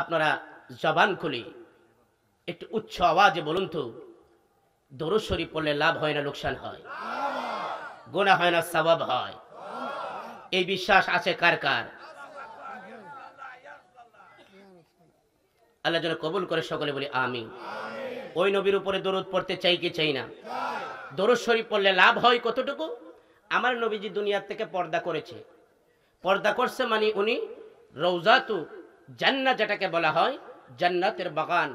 আপনারা জবান খুলে একটু উচ্চ আওয়াজে বলুন তো দরুদ শরীফ পড়লে লাভ হয় না লোকসান হয় গোনা হয় না সবাব হয় এই বিশ্বাস আছে কার কার আল্লাহ যেন কবুল করে সকলে বলি আমি ওই নবীর উপরে দরুদ পড়তে চাই কি চাই না দরুদ শরীফ পড়লে লাভ হয় কতটুকু আমার নবীজি দুনিয়ার থেকে পর্দা করেছে পর্দা করছে মানে উনি রৌজাতু জান্নাত যেটাকে বলা হয় জান্নাতের বাগান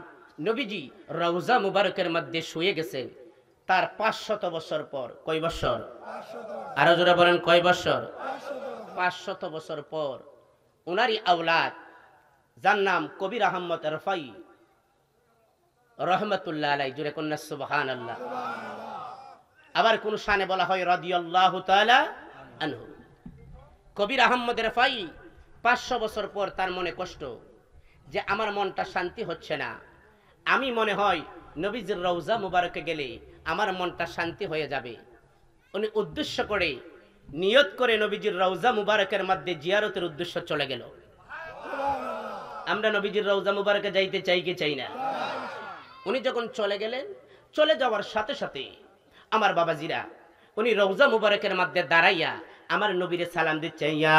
নবীজি রওজা মুবারকের মধ্যে শুয়ে গেছেন তার পাঁচশত বছর পর কয় বছর আরো জোরে বলেন কয় বছর পাঁচশত বছর পর ওনারই আওলাদ যার নাম কবির আহমদ রফাই রহমতুল্লাহ আলাই জুড়ে কন্যা সুবাহান আল্লাহ আবার কোন সানে বলা হয় রদি আল্লাহ আনহু কবির আহমদ রফাই পাঁচশো বছর পর তার মনে কষ্ট যে আমার মনটা শান্তি হচ্ছে না আমি মনে হয় নবীজির রৌজা মুবারকে গেলে আমার মনটা শান্তি হয়ে যাবে উনি উদ্দেশ্য করে নিয়ত করে নবীজির রৌজা মুবারকের মধ্যে জিয়ারতের উদ্দেশ্য চলে গেল আমরা নবীজির রৌজা মুবারকে যাইতে চাই কি চাই না উনি যখন চলে গেলেন চলে যাওয়ার সাথে সাথে আমার বাবাজিরা উনি রৌজা মুবারকের মধ্যে দাঁড়াইয়া আমার নবীরে সালাম দিচ্ছে ইয়া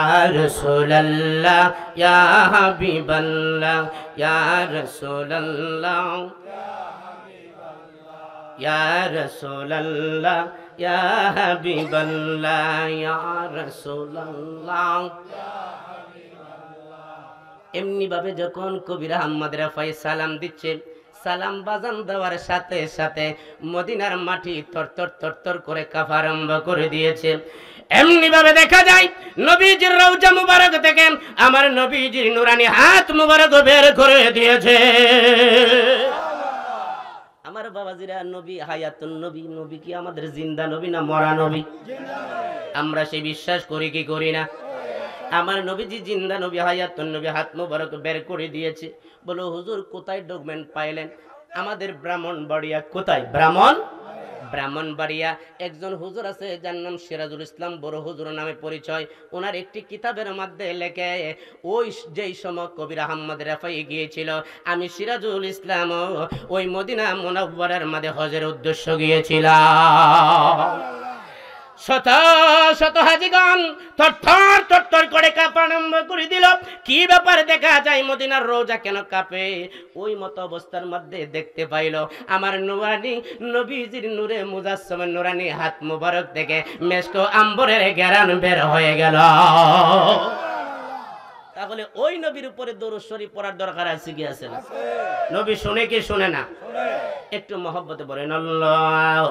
এমনি ভাবে যখন কবির আহমদরা রাফাই সালাম দিচ্ছেন সালাম বাজান দেওয়ার সাথে সাথে মদিনার মাটি তর তর তর তর করে কাফারম্ভ করে দিয়েছে এমনি ভাবে দেখা যায় নবীজির রৌজা মুবারক থেকে আমার নবীজির নুরানি হাত মুবারক বের করে দিয়েছে আমার বাবাজিরা নবী হায়াতুন নবী নবী কি আমাদের জিন্দা নবী না মরা নবী আমরা সেই বিশ্বাস করি কি করি না আমার নবীজি জিন্দা নবী হায়াতুন নবী হাত মুবারক বের করে দিয়েছে বলো হুজুর কোথায় ডকুমেন্ট পাইলেন আমাদের ব্রাহ্মণ বাড়িয়া কোথায় ব্রাহ্মণ ব্রাহ্মণবাড়িয়া একজন হুজুর আছে যার নাম সিরাজুল ইসলাম বড় হুজুর নামে পরিচয় ওনার একটি কিতাবের মধ্যে লেখে ওই যেই সময় কবির আহম্মদ রেফাই গিয়েছিল আমি সিরাজুল ইসলাম ওই মদিনা মোনাব্বরের মাঝে হজের উদ্দেশ্য গিয়েছিলাম শত শত হাজিগণ থরথর থরথর করে কাঁপা আরম্ভ করে দিল কি ব্যাপার দেখা যায় মদিনার রোজা কেন কাপে ওই মতো অবস্থার মধ্যে দেখতে পাইল আমার নুরানি নবীজির নূরে মুজাসম নুরানি হাত মুবারক থেকে মেসকো আম্বরের গেরান বের হয়ে গেল তাহলে ওই নবীর উপরে দৌরস্বরী পড়ার দরকার আছে কি আছে না নবী শুনে কি শুনে না একটু মহব্বতে বলেন আল্লাহ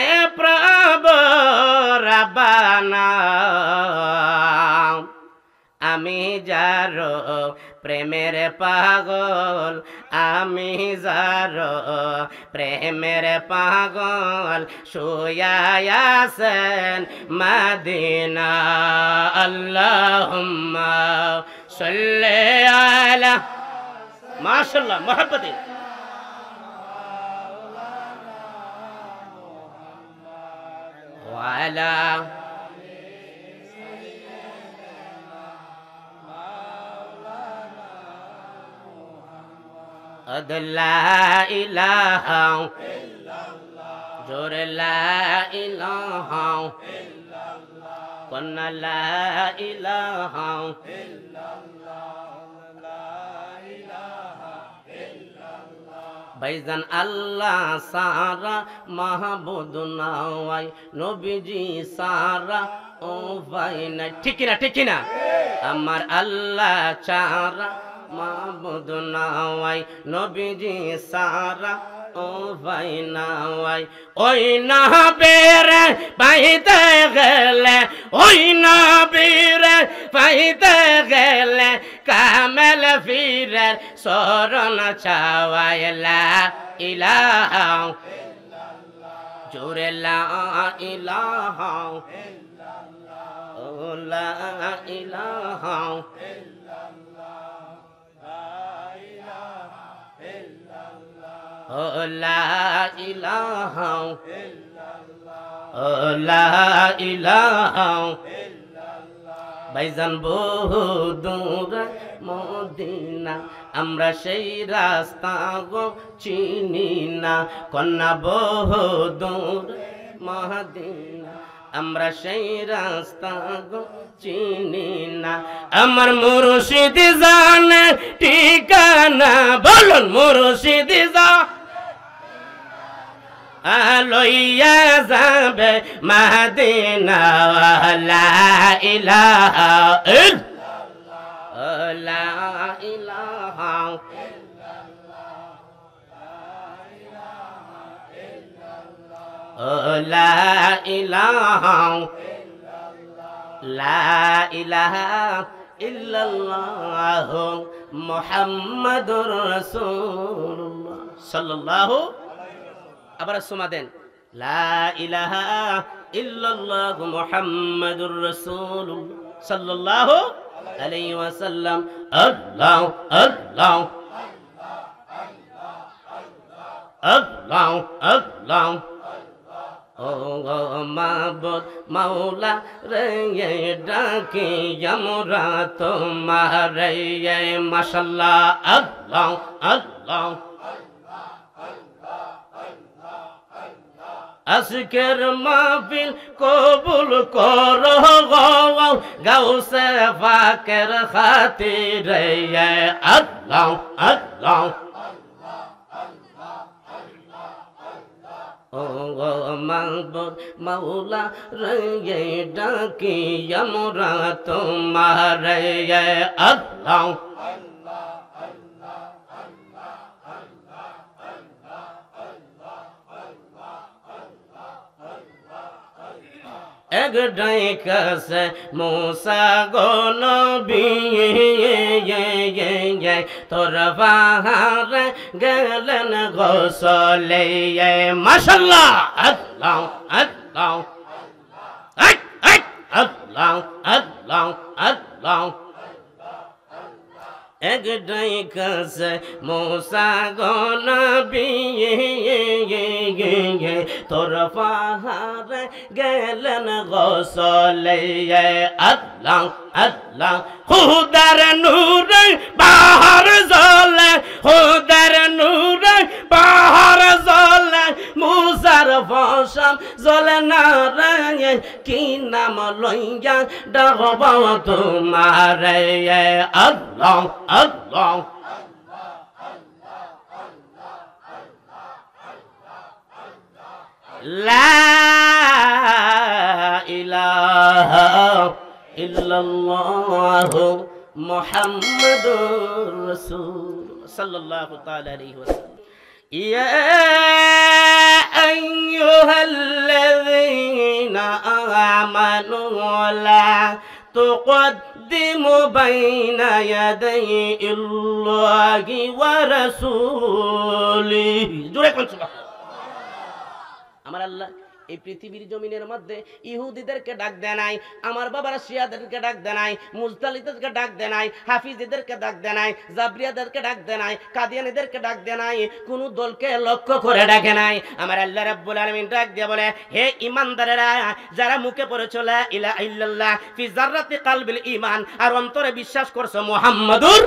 বাবানা আমি যার প্রেমের পাগল আমি যার প্রেমের পাগল সুয়াসেন মদিনা আল্লাহ সাল্লাহ মাশাল্লাহ মহাপতি وعلا قد لا إله إلا الله جور لا إله إلا الله قلنا لا إله إلا বাইজান আল্লাহ সারা মাহবুদ নাওয়াই নবীজি সারা ও ভাই না ঠিক না ঠিক না আমার আল্লাহ চারা মাহবুদ নাওয়াই নবীজি সারা উপায় নাই ওই না বেরে পাইতে গেলে ওই না বীরে পাইতে গেলে কামেল ফিরের শরণ ছাওয়াইলা ইলাহ জোরে লা ইলাহ লা ইলাহ ভাইজান বহু দূর মদিনা আমরা সেই রাস্তা গো চিনি না কন্যা বহু দূর মহাদিনা আমরা সেই রাস্তা গো চিনি না আমার মুর্শিদ জানে ঠিকানা বলুন মুর্শিদ জান লইয়া যাবে মাদিনা লা ইলাহা ইল্লাল্লাহ লা ইলাহা লা ইলাহা লা ইলাহা ইল্লাল্লাহ মুহাম্মাদুর রাসূলুল্লাহ সাল্লাল্লাহু আবার সোমা দেন লা ইলাহা ইল্লাল্লাহ মুহাম্মাদুর রাসূলুল্লাহ সাল্লাল্লাহু আলাইহি ওয়াসাল্লাম আল্লাহ আল্লাহ আল্লাহ আল্লাহ ও মাবুদ মাওলা রে ডাকি আমরা তোমার মাশাল্লাহ আল্লাহ আল্লাহ আজকের মাহফিল কবুল কর গাউসে ফাকের খাতিরে ইয়ে আল্লাহ আল্লাহ মাহবুব মৌলা রে ইয়ে ডাকি আমরা তোমার ইয়ে আল্লাহ এক ডাইকাছে মোসা গনবি তোর বাহার গেলেন গোসলে মাশাল্লাহ আল্লাহ আল্লাহ আল্লাহ আল্লাহ আল্লাহ আল্লাহ একটাই কাছে মৌসা গনা বিয়ে তোর পাহাড় গেলেন গোসলে আল্লাহ আল্লাহ হুদার নূর বাহার জলে হুদার নূর বাহার জলে মুসার ফসল জলে না রে কি নাম লইয়া ডাকব তোমার আল্লাহ আল্লাহ لا إله إلا الله محمد رسول صلى الله تعالى عليه وسلم يا أيها الذين آمنوا لا تقدموا بين يدي الله ورسوله جورك من سبحان আমার আল্লাহ এই পৃথিবীর জমিনের মধ্যে ইহুদিদেরকে ডাক দেয় নাই আমার বাবার শিয়াদেরকে ডাক দেয় নাই মুজদালিদেরকে ডাক দেয় নাই হাফিজিদেরকে ডাক দেয় নাই জাবরিয়াদেরকে ডাক দেয় নাই কাদিয়ানিদেরকে ডাক দেয় নাই কোনো দলকে লক্ষ্য করে ডাকে নাই আমার আল্লাহ রাব্বুল আলামিন ডাক দিয়ে বলে হে ইমানদারেরা যারা মুখে পড়ে চলে ইলা ইল্লাল্লাহ ফি জাররাতি কালবিল ঈমান আর অন্তরে বিশ্বাস করছো মুহাম্মাদুর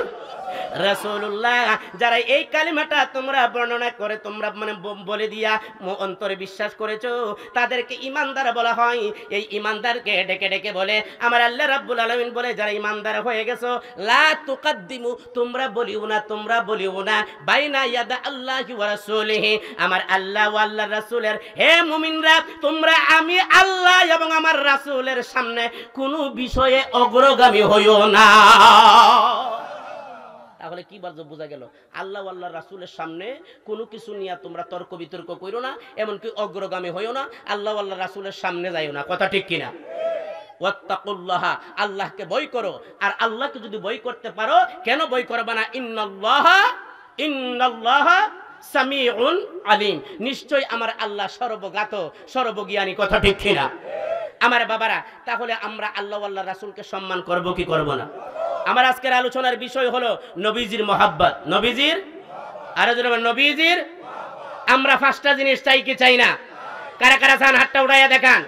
রাসূলুল্লাহ যারা এই কালিমাটা তোমরা বর্ণনা করে তোমরা মানে বলে দিয়া অন্তরে বিশ্বাস করেছ তাদেরকে ইমানদার বলা হয় এই ইমানদারকে ডেকে ডেকে বলে আমার আল্লাহ রাব্বুল আলামিন বলে যারা ইমানদার হয়ে গেছো লা তুকাদ্দিমু তোমরা বলিও না তোমরা বলিও না বাইনা ইয়াদা আল্লাহি ওয়া রাসূলিহি আমার আল্লাহ ও আল্লাহর রাসূলের হে মুমিনরা তোমরা আমি আল্লাহ এবং আমার রাসূলের সামনে কোনো বিষয়ে অগ্রগামী হইও না তাহলে কি বার্য বোঝা গেল আল্লাহ আল্লাহ রাসুলের সামনে কোনো কিছু নিয়ে তোমরা তর্ক বিতর্ক করো না এমনকি অগ্রগামী হইও না আল্লাহ আল্লাহ রাসুলের সামনে যাইও না কথা ঠিক কিনা ওয়াত্তাকুল্লাহা আল্লাহকে বই করো আর আল্লাহকে যদি বই করতে পারো কেন বই করবে না ইন্নাল্লাহা ইন্নাল্লাহা সামিউন আলিম নিশ্চয় আমার আল্লাহ সর্বজ্ঞাত সর্বজ্ঞানী কথা ঠিক কিনা আমার বাবারা তাহলে আমরা আল্লাহ আল্লাহ রাসুলকে সম্মান করব কি করব না আমার আজকের আলোচনার বিষয় হলো নবীজির মোহাব্বত নবীজির আরো যেন নবীজির আমরা পাঁচটা জিনিস চাই কি চাই না কারা কারা চান হাতটা উঠাইয়া দেখান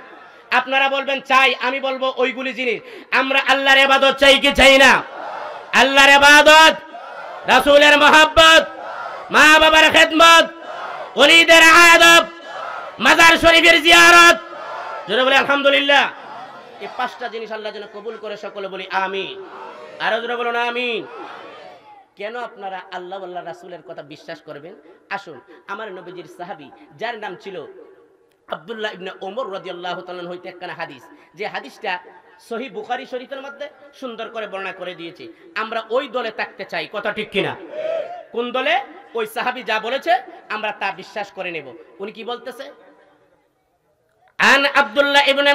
আপনারা বলবেন চাই আমি বলবো ওইগুলি জিনিস আমরা আল্লাহর এবাদত চাই কি চাই না আল্লাহর এবাদত রাসুলের মোহাব্বত মা বাবার খেদমত অলিদের আদব মাজার শরীফের জিয়ারত জোরে বলে আলহামদুলিল্লাহ এই পাঁচটা জিনিস আল্লাহ যেন কবুল করে সকলে বলি আমি আরো জোরে বলো না আমি কেন আপনারা আল্লাহ আল্লাহ রাসুলের কথা বিশ্বাস করবেন আসুন আমার নবীজির সাহাবি যার নাম ছিল আবদুল্লাহ ইবনে ওমর রাদিয়াল্লাহু তাআলা হইতে একখানা হাদিস যে হাদিসটা সহি বুখারি শরীফের মধ্যে সুন্দর করে বর্ণনা করে দিয়েছে আমরা ওই দলে থাকতে চাই কথা ঠিক কিনা কোন দলে ওই সাহাবি যা বলেছে আমরা তা বিশ্বাস করে নেব উনি কি বলতেছে আন আব্দুল্লাহ ইবনে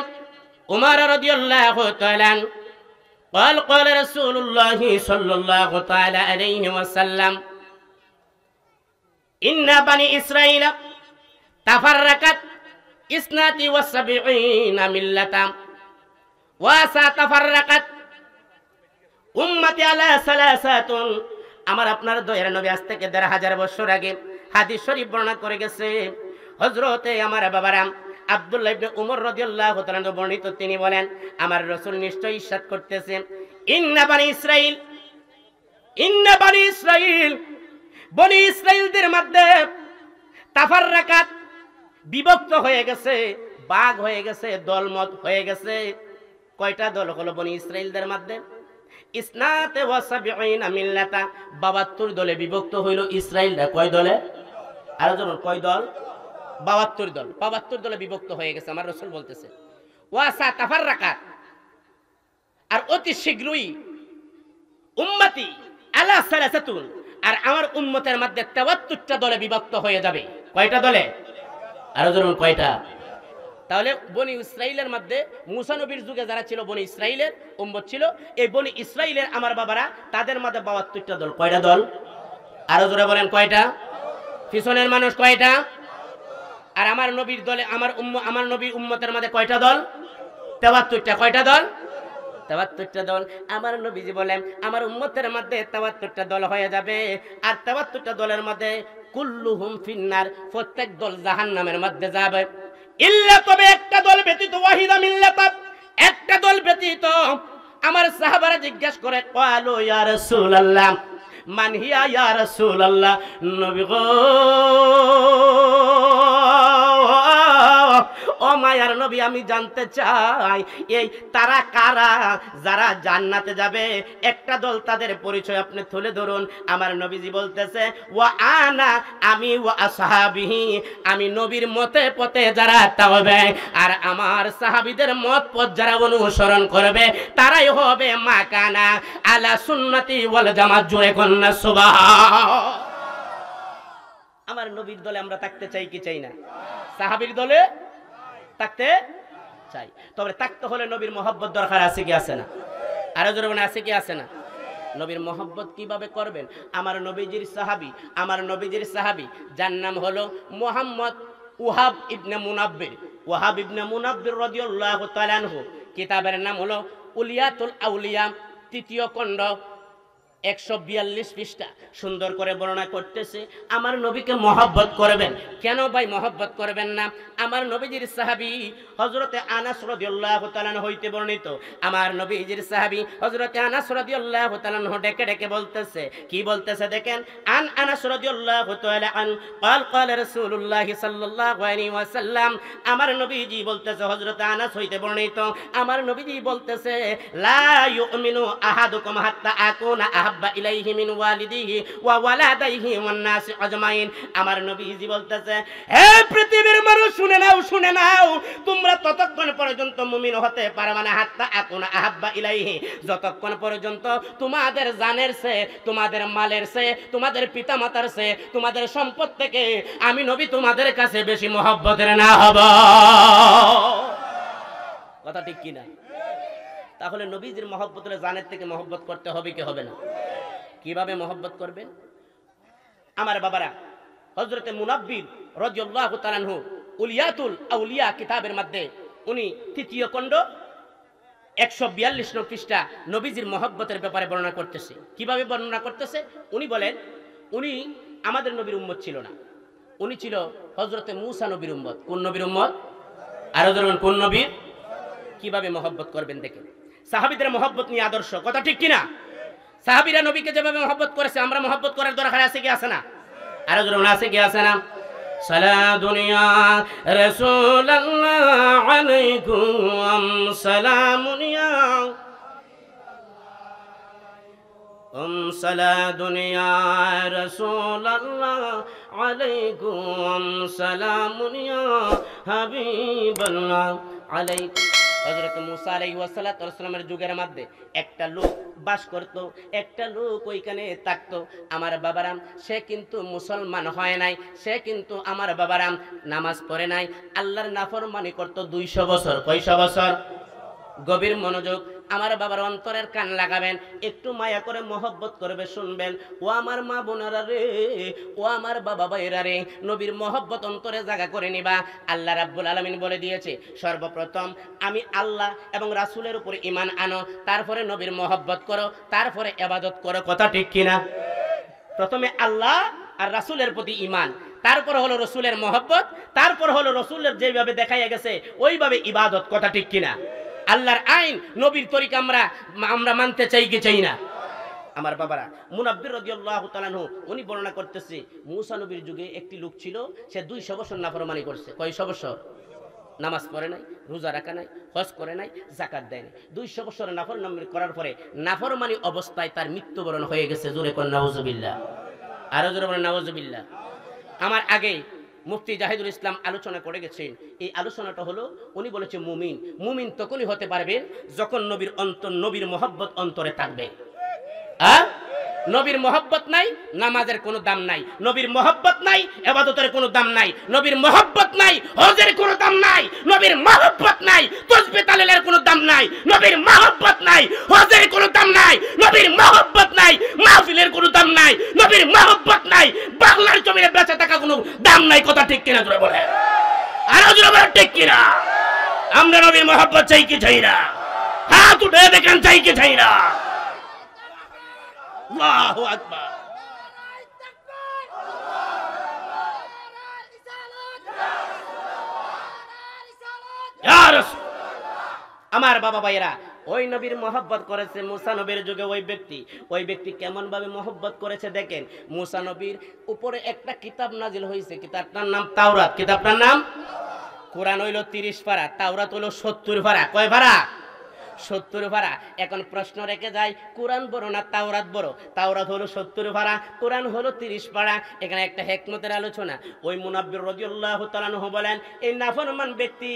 ওমর রাদিয়াল্লাহু আল্লাহ قال قال رسول الله صلى الله تعالى عليه وسلم إن بني إسرائيل تفرقت إسنات والسبعين ملة واسا تفرقت أمتي على سلاسات أمر أبنى دوير نبي أستكدر حجر بشور أغي شريف برنا كوري حضرت أمر ببرام আব্দুল্লাহ ইবনে উমর রাদিয়াল্লাহু তাআলা বর্ণিত তিনি বলেন আমার রাসূল নিশ্চয়ই ইরশাদ করতেছেন ইন্না বানি ইসরাইল ইন্না বানি ইসরাইল বনি ইসরাইলদের মধ্যে তাফাররাকাত বিভক্ত হয়ে গেছে বাঘ হয়ে গেছে দলমত হয়ে গেছে কয়টা দল হলো বনি ইসরাইলদের মধ্যে ইসনাতে ওয়াসাবিউনা মিল্লাতা 72 দলে বিভক্ত হইল ইসরাইলরা কয় দলে আরো যখন কয় দল বাহাত্তর দল বাহাত্তর দলে বিভক্ত হয়ে গেছে আমার রসুল বলতেছে ওয়াসা তাফার রাখা আর অতি শীঘ্রই উম্মাতি আলা আর আমার উন্মতের মধ্যে তেবাত্তরটা দলে বিভক্ত হয়ে যাবে কয়টা দলে আরো ধরুন কয়টা তাহলে বনি ইসরায়েলের মধ্যে মুসানবীর যুগে যারা ছিল বনি ইসরায়েলের উম্মত ছিল এই বনি ইসরায়েলের আমার বাবারা তাদের মধ্যে বাহাত্তরটা দল কয়টা দল আরো জোরে বলেন কয়টা পিছনের মানুষ কয়টা আর আমার নবীর দলে আমার উম্ম আমার নবীর উম্মতের মধ্যে কয়টা দল তেবাত্তরটা কয়টা দল তেবাত্তরটা দল আমার নবীজি বলেন আমার উম্মতের মধ্যে তেবাত্তরটা দল হয়ে যাবে আর তেবাত্তরটা দলের মধ্যে কুল্লু হুম ফিন্নার প্রত্যেক দল জাহান নামের মধ্যে যাবে ইল্লা তবে একটা দল ব্যতীত ওয়াহিদা মিল্লাতা একটা দল ব্যতীত আমার সাহাবারা জিজ্ঞেস করে কালো ইয়া রাসূলুল্লাহ মানহিয়া ইয়া রাসূলুল্লাহ নবী গো মায়ার নবী আমি জানতে চাই এই তারা কারা যারা জান্নাতে যাবে একটা দল তাদের পরিচয় আপনি তুলে ধরুন আমার নবীজি বলতেছে ও আনা আমি ও আসাহাবিহি আমি নবীর মতে পথে যারা তাওবে আর আমার সাহাবিদের মত পথ যারা অনুসরণ করবে তারাই হবে মাকানা আলা সুন্নতি ওয়াল জামাত জুড়ে কন্যা সুবাহ আমার নবীর দলে আমরা থাকতে চাই কি চাই না সাহাবির দলে থাকতে চাই তবে থাকতে হলে নবীর মহব্বত দরকার আছে কি আছে না আরো জোরে আছে কি আছে না নবীর মহব্বত কিভাবে করবেন আমার নবীজির সাহাবি আমার নবীজির সাহাবি যার নাম হলো মোহাম্মদ উহাব ইবনে মুনাব্বির ওয়াহাব ইবনে মুনাব্বির রদিউল্লাহ তালানহু কিতাবের নাম হলো উলিয়াতুল আউলিয়া তৃতীয় খণ্ড একশো বিয়াল্লিশ পৃষ্ঠা সুন্দর করে বর্ণনা করতেছে আমার নবীকে মহব্বত করবেন কেন ভাই মহব্বত করবেন না আমার নবীজির সাহাবি হজরতে আনাস হইতে বর্ণিত আমার নবীজির সাহাবি হজরতে আনাস ডেকে ডেকে বলতেছে কি বলতেছে দেখেন আন আনাস রদিউল্লাহ আন কাল কাল রসুল্লাহ সাল্লাহ আমার নবীজি বলতেছে হজরতে আনাস হইতে বর্ণিত আমার নবীজি বলতেছে লা ইউমিনু আহাদুকুম হাত্তা আকুনা আহ আহাব্বা ইলাইহি মিন ওয়ালিদিহি ওয়া ওয়ালাদাইহি ওয়ান নাস আজমাইন আমার নবীজি বলতেছে হে পৃথিবীর মানুষ শুনে নাও শুনে নাও তোমরা ততক্ষণ পর্যন্ত মুমিন হতে পারবে না হাত্তা আকুন আহাব্বা ইলাইহি যতক্ষণ পর্যন্ত তোমাদের জানের সে তোমাদের মালের সে তোমাদের পিতামাতার সে তোমাদের সম্পদ থেকে আমি নবী তোমাদের কাছে বেশি মহব্বতের না হব কথা ঠিক কিনা তাহলে নবীজির মহব্বত হলে জানের থেকে মহব্বত করতে হবে কি হবে না কিভাবে মহব্বত করবেন আমার বাবারা হজরতে মুনাব্বির রজল্লাহ তালানহু উলিয়াতুল আউলিয়া কিতাবের মধ্যে উনি তৃতীয় খণ্ড একশো বিয়াল্লিশ নং খ্রিস্টা নবীজির মহব্বতের ব্যাপারে বর্ণনা করতেছে কিভাবে বর্ণনা করতেছে উনি বলেন উনি আমাদের নবীর উম্মত ছিল না উনি ছিল হজরতে মুসা নবীর উম্মত কোন নবীর উম্মত আরো ধরুন কোন নবীর কিভাবে মহব্বত করবেন দেখেন সাহাবিদের মহব্বত নিয়ে আদর্শ কথা ঠিক কিনা সাহাবিরা নবীকে যেভাবে মহব্বত করেছে আমরা মহব্বত করার দরকার আছে কি আছে না আরো জন আছে কি আছে না সালাদুন ইয়া রাসূলুল্লাহ আলাইকুম সালামুন ইয়া উম সালাদুন ইয়া রাসূলুল্লাহ আলাইকুম সালামুন ইয়া হাবিবাল্লাহ আলাইকুম হজরত মুসা আলাই ওয়াসালাতামের যুগের মধ্যে একটা লোক বাস করত একটা লোক ওইখানে থাকতো আমার বাবারাম সে কিন্তু মুসলমান হয় নাই সে কিন্তু আমার বাবারাম নামাজ পড়ে নাই আল্লাহর নাফরমানি করত দুইশো বছর কয়শো বছর গভীর মনোযোগ আমার বাবার অন্তরের কান লাগাবেন একটু মায়া করে মহব্বত করবে শুনবেন ও আমার মা বোনারা রে ও আমার বাবা বাইরা রে নবীর মহব্বত অন্তরে জায়গা করে নিবা আল্লাহ রাব্বুল আলমিন বলে দিয়েছে সর্বপ্রথম আমি আল্লাহ এবং রাসুলের উপরে ইমান আনো তারপরে নবীর মহব্বত করো তারপরে এবাদত করো কথা ঠিক কিনা প্রথমে আল্লাহ আর রাসুলের প্রতি ইমান তারপর হলো রসুলের মহব্বত তারপর হলো রসুলের যেভাবে দেখাইয়া গেছে ওইভাবে ইবাদত কথা ঠিক কিনা আল্লাহর আইন নবীর তরিকা আমরা আমরা মানতে চাই কি চাই না আমার বাবারা মুনাব্বির রদিয়াল্লাহ তালানহু উনি বর্ণনা করতেছে মুসানবীর নবীর যুগে একটি লোক ছিল সে দুই বছর নাফরমানি করছে কয়শো বছর নামাজ পড়ে নাই রোজা রাখা নাই হজ করে নাই জাকাত দেয় নাই দুই বছর নাফর নামি করার পরে নাফরমানি অবস্থায় তার মৃত্যুবরণ হয়ে গেছে জোরে কর নাওজবিল্লা আরো জোরে বলেন আমার আগে মুফতি জাহিদুল ইসলাম আলোচনা করে গেছেন এই আলোচনাটা হলো উনি বলেছে মুমিন মুমিন তখনই হতে পারবেন যখন নবীর অন্তর নবীর মোহাব্বত অন্তরে থাকবে হ্যাঁ নবীর মহব্বত নাই নামাজের কোনো দাম নাই নবীর মহব্বত নাই এবাদতের কোনো দাম নাই নবীর মহব্বত নাই হজের কোনো দাম নাই নবীর মহব্বত নাই তসবি তালেলের কোনো দাম নাই নবীর মহব্বত নাই হজের কোনো দাম নাই নবীর মহব্বত নাই মাহফিলের কোনো দাম নাই নবীর মহব্বত নাই বাংলার জমিনে বেঁচে থাকা কোনো দাম নাই কথা ঠিক কিনা ধরে বলে আর জোরে বলে ঠিক কিনা আমরা নবীর মহব্বত চাই কি চাই না হ্যাঁ তুই দেখেন চাই কি চাই না আল্লাহ আকবার আমার বাবা ভাইয়েরা ওই নবীর মহব্বত করেছে মুসা নবীর যুগে ওই ব্যক্তি ওই ব্যক্তি কেমনভাবে মহব্বত করেছে দেখেন মুসা নবীর উপরে একটা কিতাব নাজিল হয়েছে কিতাবটার নাম তাওরাত কিতাবটার নাম কোরআন হইল তিরিশ পারা তাওরাত হইল সত্তর পারা কয় ভাড়া সত্তর ভাড়া এখন প্রশ্ন রেখে যায় কোরআন বড় না তাওরাত বড় তাওরাত হলো সত্তর ভাড়া কোরআন হলো তিরিশ ভাড়া এখানে একটা হেকমতের আলোচনা ওই মুনাব্বির রজিউল্লাহ তালানহ বলেন এই নাফরমান ব্যক্তি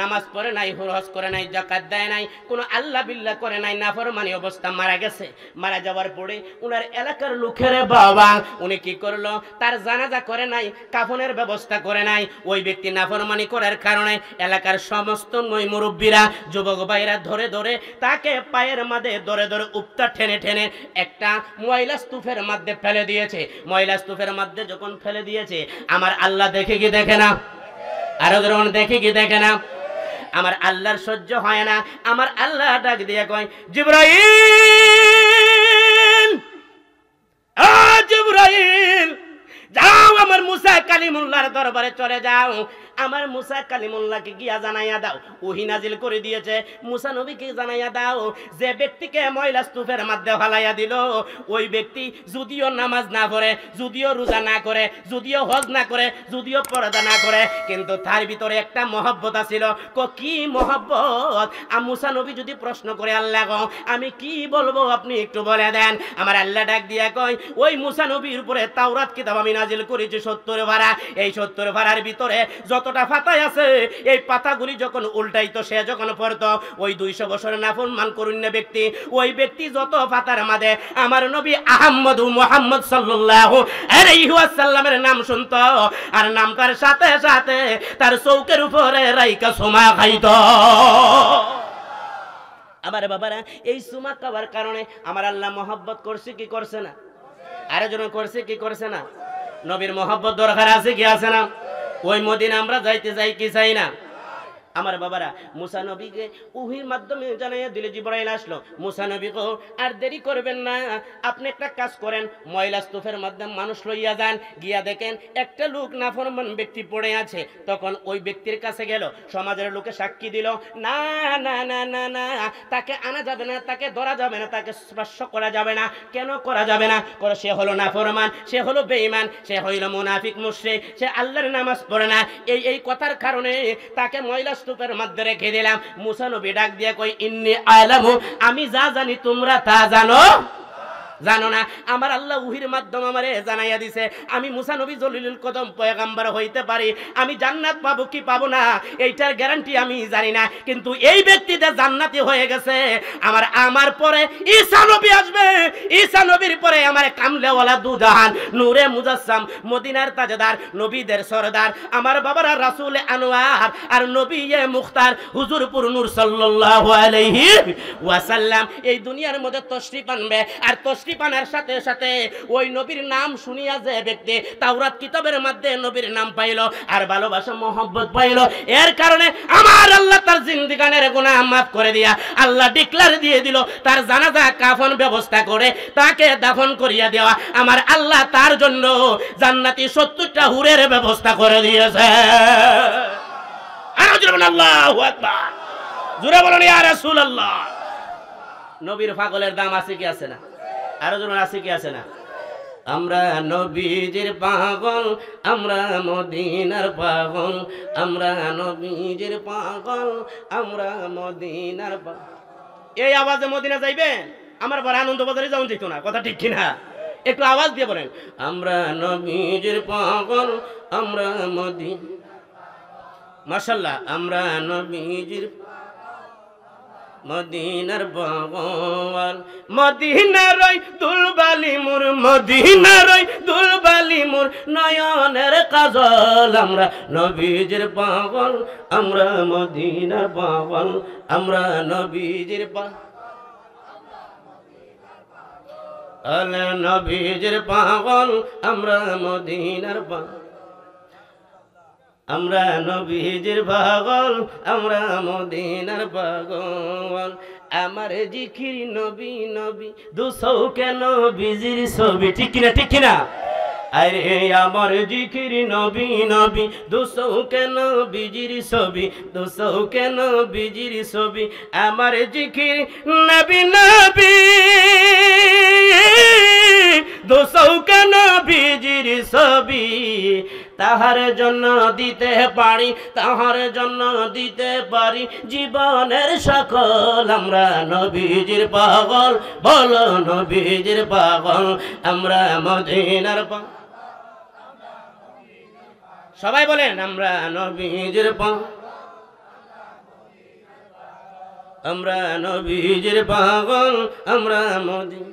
নামাজ পড়ে নাই হরহস করে নাই জাকাত দেয় নাই কোনো আল্লাহ বিল্লাহ করে নাই নাফরমানি অবস্থা মারা গেছে মারা যাওয়ার পরে উনার এলাকার লোকের বাবা উনি কি করলো তার জানাজা করে নাই কাফনের ব্যবস্থা করে নাই ওই ব্যক্তি নাফরমানি করার কারণে এলাকার সমস্ত মই মুরব্বীরা যুবক ভাইরা ধরে ধরে করে তাকে পায়ের মাঝে ধরে ধরে উপতা ঠেনে ঠেনে একটা ময়লা স্তূপের মধ্যে ফেলে দিয়েছে ময়লা স্তূপের মধ্যে যখন ফেলে দিয়েছে আমার আল্লাহ দেখে কি দেখে না আরো ধরুন দেখে কি দেখে না আমার আল্লাহর সহ্য হয় না আমার আল্লাহ ডাক দিয়ে কয় জিব্রাইল জিব্রাইল যাও আমার মুসা কালিমুল্লার দরবারে চলে যাও আমার মুসা কালিমুল্লাহকে গিয়া জানাইয়া দাও ওহি নাজিল করে দিয়েছে মুসা নবীকে জানাইয়া দাও যে ব্যক্তিকে ময়লা স্তূপের মাধ্যমে ফালাইয়া দিল ওই ব্যক্তি যদিও নামাজ না করে যদিও রোজা না করে যদিও হজ না করে যদিও পর্দা না করে কিন্তু তার ভিতরে একটা মহব্বত আছিল ক কি মহব্বত আর মুসা নবী যদি প্রশ্ন করে আল্লাহ কও আমি কি বলবো আপনি একটু বলে দেন আমার আল্লাহ ডাক দিয়া কয় ওই মুসা নবীর উপরে তাওরাত কিতাব আমি নাজিল করেছি সত্তর ভাড়া এই সত্তর ভাড়ার ভিতরে যত কতটা পাতায় আছে এই পাতাগুলি যখন উল্টাইতো সে যখন পড়তো ওই দুইশো বছরের নাফুল মান করুন ব্যক্তি ওই ব্যক্তি যত পাতার মাঝে আমার নবী আহম্মদ মোহাম্মদ সাল্লাহ সাল্লামের নাম শুনত আর নামটার সাথে সাথে তার চৌকের উপরে রাইকা সোমা খাইত আমার বাবারা এই সুমা খাওয়ার কারণে আমার আল্লাহ মহব্বত করছে কি করছে না আরেকজন করছে কি করছে না নবীর মহব্বত দরকার আছে কি আছে না ওই মদিনা আমরা যাইতে চাই কি চাই না আমার বাবারা মুসা নবীকে উহির মাধ্যমে জানাইয়া দিলে জিব্রাইল আসলো মুসা নবী কো আর দেরি করবেন না আপনি একটা কাজ করেন ময়লা স্তূপের মাধ্যমে মানুষ লইয়া যান গিয়া দেখেন একটা লোক নাফরমান ব্যক্তি পড়ে আছে তখন ওই ব্যক্তির কাছে গেল সমাজের লোকে সাক্ষী দিল না না না না না তাকে আনা যাবে না তাকে ধরা যাবে না তাকে স্পর্শ করা যাবে না কেন করা যাবে না করে সে হলো নাফরমান সে হলো বেঈমান সে হইল মুনাফিক মুশরিক সে আল্লাহর নামাজ পড়ে না এই এই কথার কারণে তাকে ময়লা স্তূপের মধ্যে রেখে দিলাম মুসানবী ডাক দিয়ে কই ইন্নি আলামু আমি যা জানি তোমরা তা জানো জানো না আমার আল্লাহ উহির মাধ্যম আমারে জানাইয়া দিছে আমি মুসা নবী জলিলুল কদম পয়গাম্বার হইতে পারি আমি জান্নাত পাবো কি পাবো না এইটার গ্যারান্টি আমি জানি না কিন্তু এই ব্যক্তিতে জান্নাতি হয়ে গেছে আমার আমার পরে ঈসা নবী আসবে ঈসা নবীর পরে আমার কামলেওয়ালা দুধান নূরে মুজাসসাম মদিনার তাজদার নবীদের সরদার আমার বাবারা রাসুল আনোয়ার আর নবী মুখতার হুজুরপুর নূর সাল্লাল্লাহু আলাইহি ওয়াসাল্লাম এই দুনিয়ার মধ্যে তশরিফ আনবে আর তশরিফ মুক্তি পানার সাথে সাথে ওই নবীর নাম শুনিয়া যে ব্যক্তি তাওরাত কিতাবের মধ্যে নবীর নাম পাইল আর ভালোবাসা মোহব্বত পাইল এর কারণে আমার আল্লাহ তার জিন্দিগানের গুণা মাফ করে দিয়া আল্লাহ ডিক্লার দিয়ে দিল তার জানাজা কাফন ব্যবস্থা করে তাকে দাফন করিয়া দেওয়া আমার আল্লাহ তার জন্য জান্নাতি সত্তরটা হুরের ব্যবস্থা করে দিয়েছে নবীর ফাগলের দাম আছে কি আছে না আরো জন আছে কি আছে না আমরা নবীজির পাগল আমরা মদিনার পাগল আমরা নবীজির পাগল আমরা মদিনার এই আওয়াজে মদিনা যাইবেন আমার পরে আনন্দ বাজারে যাওয়া যেত না কথা ঠিক কিনা একটু আওয়াজ দিয়ে বলেন আমরা নবীজির পাগল আমরা মদিন মাসাল্লাহ আমরা নবীজির মদিনার বাবাল মদিনার ওই দুলবালি মোর মদিনার ওই দুলবালি মোর নয়নের কাজল আমরা নবীজির বাওয়াল আমরা মদিনার বাবাল আমরা নবীজির বা আল পাগল আমরা মদিনার পাগল আমরা নবীজির পাগল আমরা মদিনার পাগল আমার জিখির নবী নবী দুশো কেন বিজির ছবি ঠিক কিনা ঠিক কিনা আরে আমার জিকির নবী নবী দুশো কেন বিজির ছবি দুশো কেন বিজির ছবি আমার জিখির নবী নবী দোষৌকা বিজির সবি তাহার জন্য দিতে পারি তাহার জন্য দিতে পারি জীবনের সকল আমরা নবীজির পাগল বল নবীজির পাগল আমরা মদিনার পা সবাই বলেন আমরা নবীজির পা আমরা নবীজির পাগল আমরা মদিনা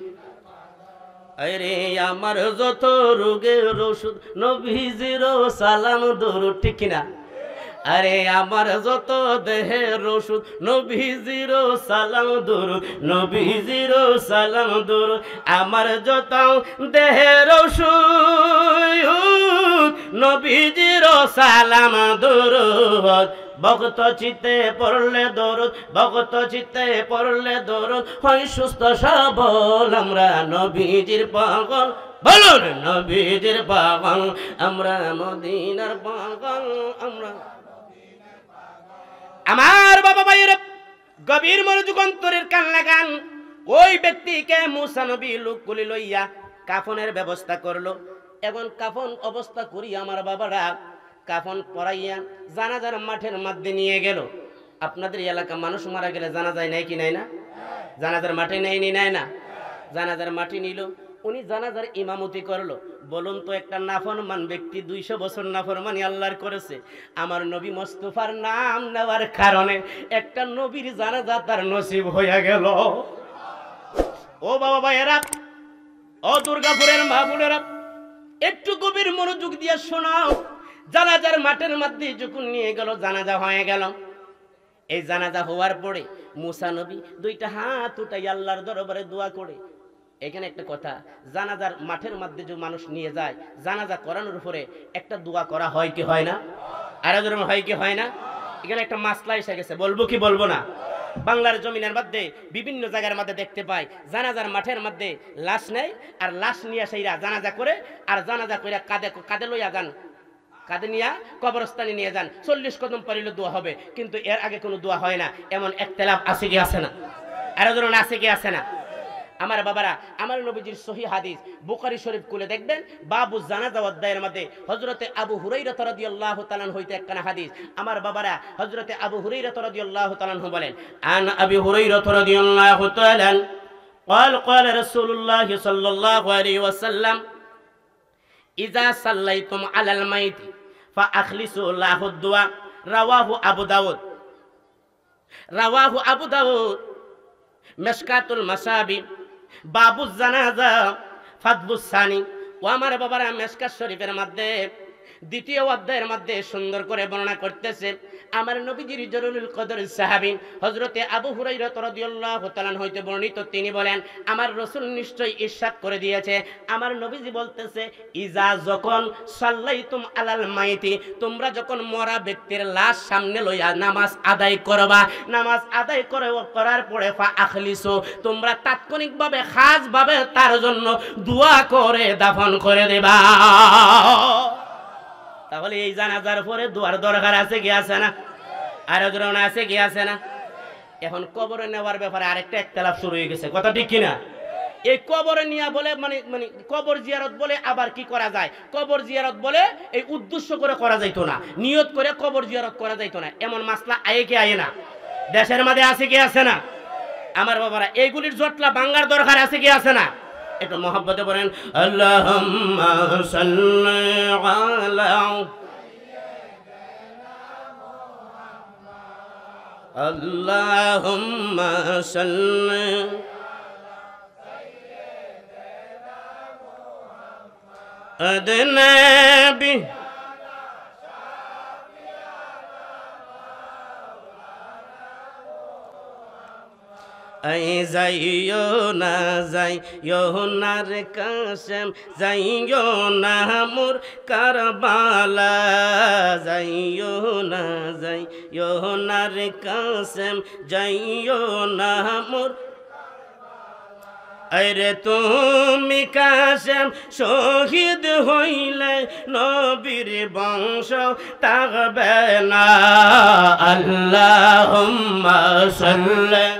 আরে আমার যত রোগের ওষুধ নবীজির সালাম দূর ঠিক কিনা আরে আমার যত দেহের ওষুধ নবীজির সালাম দূর নবীজির সালাম দূর আমার যত দেহের ওষুধ নবীজির সালাম দূর ভক্ত চিতে পড়লে দরুদ ভক্ত চিতে পড়লে দরুদ হয় সুস্থ সবল আমরা নবীজির পাগল বলুন নবীজির পাগল আমরা মদিনার পাগল আমরা আমার বাবা ভাইয়ের গভীর মনোযোগ অন্তরের কান লাগান ওই ব্যক্তিকে মুসা নবী লুকুলি লইয়া কাফনের ব্যবস্থা করলো এখন কাফন অবস্থা করি আমার বাবারা কাফন পরাইয়া জানাজার মাঠের মধ্যে নিয়ে গেল আপনাদের এলাকা মানুষ মারা গেলে জানা যায় নাই কি নাই না জানাজার মাঠে নেয়নি নাই না জানাজার মাঠে নিল উনি জানাজার ইমামতি করলো বলুন তো একটা নাফরমান ব্যক্তি দুইশো বছর নাফরমানি আল্লাহর করেছে আমার নবী মোস্তফার নাম নেওয়ার কারণে একটা নবীর জানাজা তার নসিব হইয়া গেল ও বাবা এরা ও দুর্গাপুরের মাহবুলেরা একটু গভীর মনোযোগ দিয়ে শোনাও জানাজার মাঠের মধ্যে যখন নিয়ে গেল জানাজা হয়ে গেল এই জানাজা হওয়ার পরে মুসা নবী দুইটা হাত উঠাই আল্লাহর দরবারে দোয়া করে এখানে একটা কথা জানাজার মাঠের মধ্যে যে মানুষ নিয়ে যায় জানাজা করানোর উপরে একটা দোয়া করা হয় কি হয় না আর হয় কি হয় না এখানে একটা মাসলা এসে গেছে বলবো কি বলবো না বাংলার জমিনের মধ্যে বিভিন্ন জায়গার মধ্যে দেখতে পাই জানাজার মাঠের মধ্যে লাশ নেয় আর লাশ নিয়ে সেইরা জানাজা করে আর জানাজা করে কাঁদে কাঁদে লইয়া যান কাঁধে নিয়ে কবরস্থানে নিয়ে যান চল্লিশ কদম পারিলে দোয়া হবে কিন্তু এর আগে কোনো দোয়া হয় না এমন তেলাপ আছে কি আছে না আরো ধরুন আছে কি আছে না আমার বাবারা আমার নবীজির সহি হাদিস বুকারি শরীফ কুলে দেখবেন বাবু জানা দাওয়ার মধ্যে হজরতে আবু হুরাই রতরদি আল্লাহ তালান হইতে একখানা হাদিস আমার বাবারা হজরতে আবু হুরাই রতরদি আল্লাহ তালান বলেন আন আবি হুরাই রতরদি আল্লাহ তালান قال قال رسول الله صلى الله عليه وسلم اذا صليتم على الميت ফা আখলিসু লাহুদ আবু দাউদ রাওয়াহু আবু মাসাবি বাবু জানাজা ফাদবুসানি ও আমার বাবারা মেসকা শরীফের মাধ্যমে দ্বিতীয় অধ্যায়ের মধ্যে সুন্দর করে বর্ণনা করতেছে আমার নবীজির জরুরুল কদর সাহাবিন হজরতে আবু হুরাই রদিউল্লাহ তালান হইতে বর্ণিত তিনি বলেন আমার রসুল নিশ্চয়ই ইস্বাদ করে দিয়েছে আমার নবীজি বলতেছে ইজা যখন সাল্লাই তুম আলাল মাইতি তোমরা যখন মরা ব্যক্তির লাশ সামনে লইয়া নামাজ আদায় করবা নামাজ আদায় করে করার পরে ফা আখলিসো তোমরা তাৎক্ষণিকভাবে খাসভাবে তার জন্য দোয়া করে দাফন করে দেবা তাহলে এই জানাজার পরে দুয়ার দরকার আছে কি আছে না আর আছে কি আছে না এখন কবরে নেওয়ার ব্যাপারে আরেকটা একতলাপ শুরু হয়ে গেছে কথা ঠিক কিনা এই কবরে নিয়া বলে মানে মানে কবর জিয়ারত বলে আবার কি করা যায় কবর জিয়ারত বলে এই উদ্দেশ্য করে করা যাইতো না নিয়ত করে কবর জিয়ারত করা যাইতো না এমন মাসলা আয়ে কি আয়ে না দেশের মাঝে আছে কি আছে না আমার বাবারা এইগুলির জটলা বাঙ্গার দরকার আছে কি আছে না এটা মহাব্বতে বলেন আল্লাহ اللهم صل أدنى به যাইও না যাইও না রে কাশেম যাইও না মোর কারবালা যাইও না যাইও না রে কাশেম যাইও না মোর আরে তুমি কাশেম শহীদ হইলে নবীর বংশ থাকবে না আল্লাহ সাল্লাম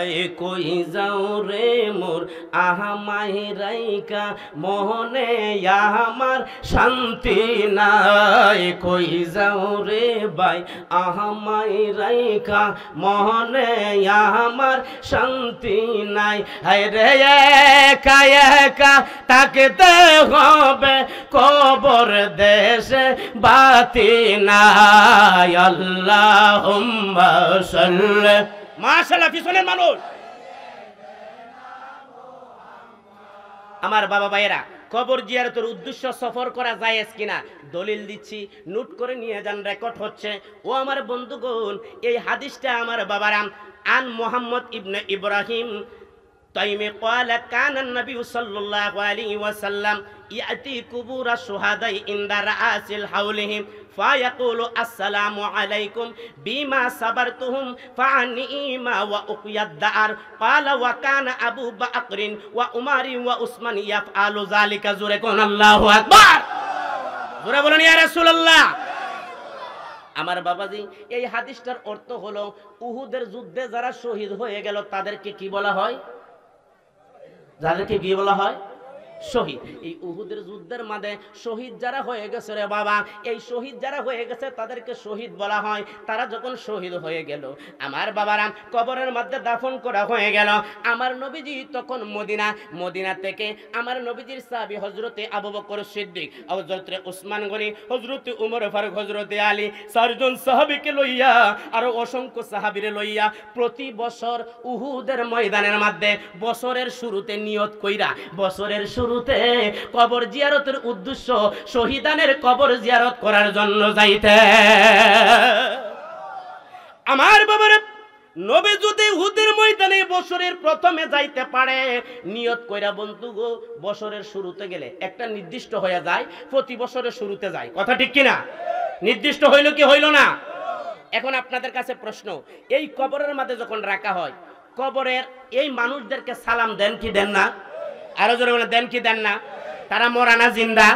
এই কই যাও রে মোর আহামাই রাইকা মোহনে আমার শান্তি নাই কই যাও রে বাই আহামাই রাইকা মোহনে আমার শান্তি নাই হাই রে একা একা তাকতে হবে কবর দেশে বাতি নাই আল্লাহ সাল্লাহ মাশাল্লাহ পিছনের মানুষ আমার বাবা ভাইয়েরা কবর জিয়ারতের উদ্দেশ্য সফর করা যায় কিনা দলিল দিচ্ছি নোট করে নিয়ে যান রেকর্ড হচ্ছে ও আমার বন্ধুগণ এই হাদিসটা আমার বাবারাম আন মোহাম্মদ ইবনে ইব্রাহিম তাইমে কয়ালা কানান নবী সাল্লাল্লাহু আলাইহি ওয়াসাল্লাম ইয়াতি কুবুরা সুহাদাই ইন্দা রাসিল হাউলিহিম ফায়াকুলু আসসালামু আলাইকুম বিমা সাবারতুহুম ফানিমা ওয়া উকিয়াদ দার ক্বালা ওয়া কানা আবু বাকরিন ওয়া উমার ওয়া উসমান ইয়াফআলু যালিকা জুরে কোন আল্লাহু আকবার জুরে বলুন ইয়া রাসূলুল্লাহ আমার বাবাজি এই হাদিসটার অর্থ হলো উহুদের যুদ্ধে যারা শহীদ হয়ে গেল তাদেরকে কি বলা হয় যাদেরকে কি বলা হয় শহীদ এই উহুদের যুদ্ধের মাঝে শহীদ যারা হয়ে গেছে রে বাবা এই শহীদ যারা হয়ে গেছে তাদেরকে শহীদ বলা হয় তারা যখন শহীদ হয়ে গেল আমার বাবারা কবরের মধ্যে দাফন করা হয়ে গেল আমার নবীজি তখন মদিনা মদিনা থেকে আমার নবীজির সাহাবি হজরতে আবু বকর সিদ্দিক হজরতে উসমান গনি হজরতে উমর ফারুক হজরতে আলী চারজন সাহাবিকে লইয়া আরো অসংখ্য সাহাবিরে লইয়া প্রতি বছর উহুদের ময়দানের মধ্যে বছরের শুরুতে নিয়ত কইরা বছরের শুরু শুরুতে কবর জিয়ারতের উদ্দেশ্য শহীদানের কবর জিয়ারত করার জন্য যাইতে আমার বাবার নবী যদি হুদের ময়দানে বছরের প্রথমে যাইতে পারে নিয়ত কইরা বন্ধু গো বছরের শুরুতে গেলে একটা নির্দিষ্ট হয়ে যায় প্রতি বছরের শুরুতে যায় কথা ঠিক কিনা নির্দিষ্ট হইল কি হইল না এখন আপনাদের কাছে প্রশ্ন এই কবরের মাঝে যখন রাখা হয় কবরের এই মানুষদেরকে সালাম দেন কি দেন না আরো জোরে বলে দেন কি দেন না তারা মরানা জিন্দা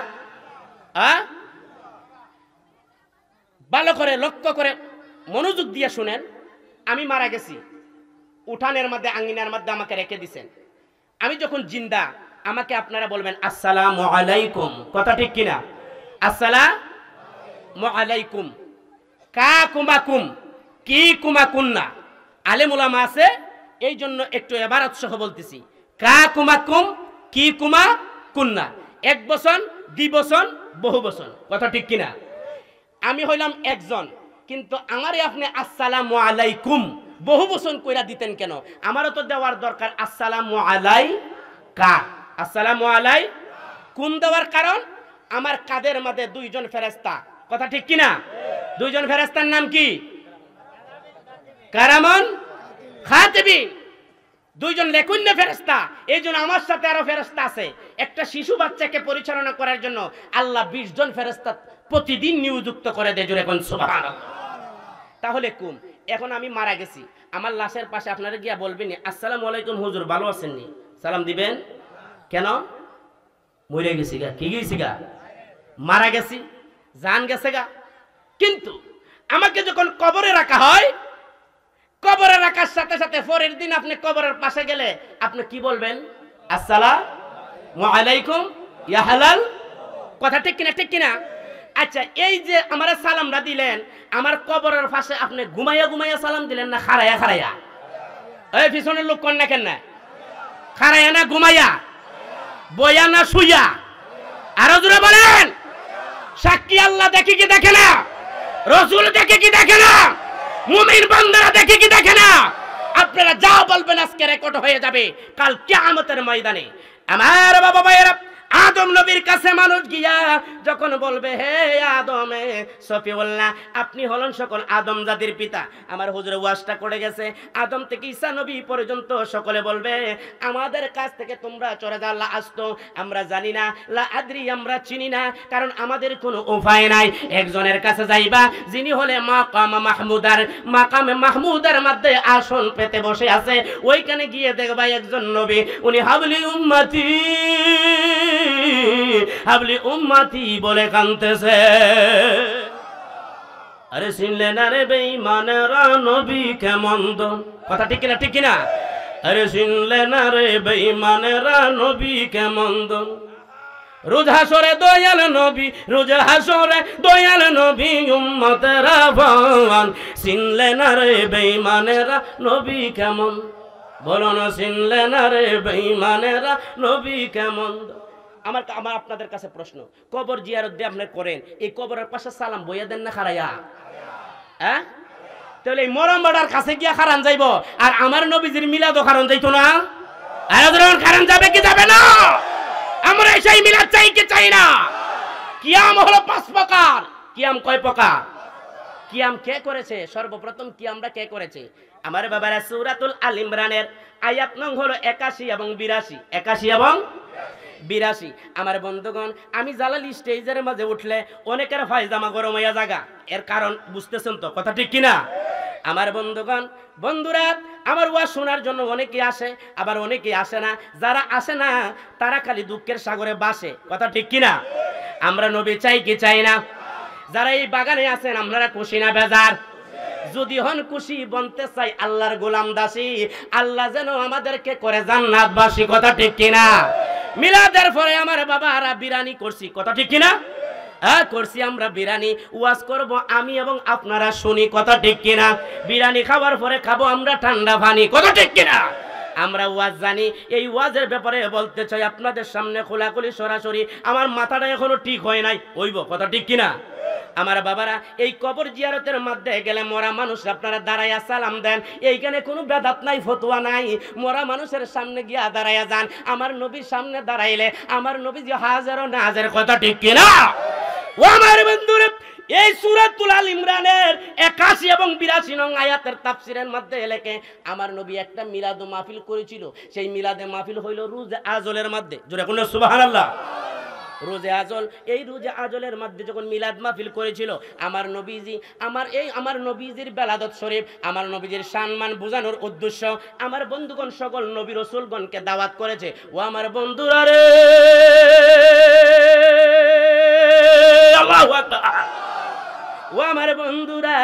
ভালো করে লক্ষ্য করে মনোযোগ দিয়ে শুনেন আমি মারা গেছি উঠানের মধ্যে আঙ্গিনার মধ্যে আমাকে রেখে দিছেন আমি যখন জিন্দা আমাকে আপনারা বলবেন আসসালাম আলাইকুম কথা ঠিক কিনা আসসালাম আলাইকুম কা কুমাকুম কি না আলেমুলামা আছে এই জন্য একটু এবার সহ বলতেছি কা কুমাকুম কি কুমা কুন্না এক বচন দ্বিবচন বহু বচন কথা ঠিক কিনা আমি হইলাম একজন কিন্তু আমারে আপনি আসসালাম আলাইকুম বহু বচন কইরা দিতেন কেন আমারও তো দেওয়ার দরকার আসসালাম আলাই কা আসসালাম আলাই কুম দেওয়ার কারণ আমার কাদের মাঝে দুইজন ফেরেস্তা কথা ঠিক কিনা দুইজন ফেরেস্তার নাম কি কারামন খাতেবিন দুইজন লেকুন্য ফেরস্তা এই জন্য আমার সাথে আরো ফেরস্তা আছে একটা শিশু বাচ্চাকে পরিচালনা করার জন্য আল্লাহ বিশ জন ফেরস্তা প্রতিদিন নিয়োযুক্ত করে দেয় জোরে এখন তাহলে কুম এখন আমি মারা গেছি আমার লাশের পাশে আপনারা গিয়া বলবেন আসসালাম আলাইকুম হুজুর ভালো আছেননি সালাম দিবেন কেন মরে গেছি গা কি গেছি গা মারা গেছি জান গেছে গা কিন্তু আমাকে যখন কবরে রাখা হয় কবরে রাখার সাথে সাথে পরের দিন আপনি কবরের পাশে গেলে আপনি কি বলবেন আসসালাম আলাইকুম ইয়াহালাল কথা ঠিক কিনা ঠিক কিনা আচ্ছা এই যে আমার সালামরা দিলেন আমার কবরের পাশে আপনি ঘুমাইয়া ঘুমাইয়া সালাম দিলেন না খারাইয়া খারাইয়া এই পিছনের লোক না কেন না খারাইয়া না ঘুমাইয়া বয়া না শুইয়া আরো জোরে বলেন সাক্ষী আল্লাহ দেখে কি দেখে না রসুল দেখে কি দেখে না মুমির বান্দারা দেখে কি দেখে না আপনারা যা বলবেন আজকে রেকর্ড হয়ে যাবে কাল কিয়ামতের ময়দানে আমার বাবা ভাইয়েরা আদম নবীর কাছে মানুষ গিয়া যখন বলবে হে আদমে সফিউল্লাহ আপনি হলেন সকল আদম জাতির পিতা আমার হুজুর ওয়াজটা করে গেছে আদম থেকে ঈসা নবী পর্যন্ত সকলে বলবে আমাদের কাছ থেকে তোমরা চরে যা আসতো আমরা জানি না লা আদ্রি আমরা চিনি না কারণ আমাদের কোনো উপায় নাই একজনের কাছে যাইবা যিনি হলে মাকাম মাহমুদার মাকামে মাহমুদার মধ্যে আসন পেতে বসে আছে ওইখানে গিয়ে দেখবা একজন নবী উনি হাবলি উম্মতি হাবলি উম্মাতি বলে কানতেছে আরে শুনলে না রে মানে নবী কেমন কথা ঠিক কিনা ঠিক কিনা আরে শুনলে না রে মানে নবী কেমন দন রোজ হাসরে দয়াল নবী রোজ হাসরে দয়াল নবী উম্মতেরা ভান চিনলে না রে বেঈমানেরা নবী কেমন বলো না চিনলে না রে বেঈমানেরা নবী কেমন আমার আমার আপনাদের কাছে প্রশ্ন কবর জিয়ারত দিয়ে আপনার করেন এই কবরের পাশে সালাম বইয়া দেন না খারাইয়া হ্যাঁ তাহলে এই মরম বাড়ার কাছে গিয়া খারান যাইব আর আমার নবীজির মিলাদও খারান যাইতো না আর হ্যাঁ, খারান যাবে কি যাবে না আমরা সেই মিলাদ চাই কি চাই না কিয়াম হলো পাঁচ প্রকার কিয়াম কয় প্রকার কিয়াম কে করেছে সর্বপ্রথম কিয়ামটা কে করেছে আমার বাবারা সুরাতুল আল ইমরানের আয়াত নং হলো একাশি এবং বিরাশি একাশি এবং বিরাশি আমার বন্ধুগণ আমি জালালি স্টেজের মাঝে উঠলে অনেকের ফায়জামা গরম হইয়া জাগা এর কারণ বুঝতেছেন তো কথা ঠিক কিনা আমার বন্ধুগণ বন্ধুরা আমার ওয়া শোনার জন্য অনেকে আসে আবার অনেকে আসে না যারা আসে না তারা খালি দুঃখের সাগরে বাসে কথা ঠিক কিনা আমরা নবী চাই কি চাই না যারা এই বাগানে আছেন আপনারা খুশি না বেজার যদি হন খুশি বনতে চাই আল্লাহর গোলাম দাসী আল্লাহ যেন আমাদেরকে করে জান্নাতবাসী কথা ঠিক কিনা মিলাদের পরে আমার বাবা আর বিরানি করছি কথা ঠিক কিনা হ্যাঁ করছি আমরা বিরানি ওয়াজ করব আমি এবং আপনারা শুনি কথা ঠিক কিনা বিরানি খাওয়ার পরে খাবো আমরা ঠান্ডা পানি কথা ঠিক কিনা আমরা ওয়াজ জানি এই ওয়াজের ব্যাপারে বলতে চাই আপনাদের সামনে খোলাখুলি সরাসরি আমার মাথাটা এখনো ঠিক হয় নাই ওইব কথা ঠিক কিনা আমার বাবারা এই কবর জিয়ারতের মধ্যে গেলে মরা মানুষ আপনারা দাঁড়াইয়া সালাম দেন এইখানে কোনো বেদাত নাই ফতুয়া নাই মরা মানুষের সামনে গিয়া দাঁড়াইয়া যান আমার নবীর সামনে দাঁড়াইলে আমার নবী যে হাজারও না হাজার কথা ঠিক কিনা ও আমার বন্ধুরা এই সুরাতুল আল ইমরানের একাশি এবং বিরাশি নং আয়াতের তাফসিরের মধ্যে এলেকে আমার নবী একটা মিলাদ মাহফিল করেছিল সেই মিলাদে মাহফিল হইল রুজ আজলের মধ্যে জোরে কোন সুবাহ আল্লাহ রোজে আজল এই রোজে আজলের মধ্যে যখন মিলাদ মাহফিল করেছিল আমার নবীজি আমার এই আমার নবীজির বেলাদত শরীফ আমার নবীজির সম্মান বোঝানোর উদ্দেশ্য আমার বন্ধুগণ সকল নবী রসুলগণকে দাওয়াত করেছে ও আমার বন্ধুরা রে আকবার ও আমার বন্ধুরা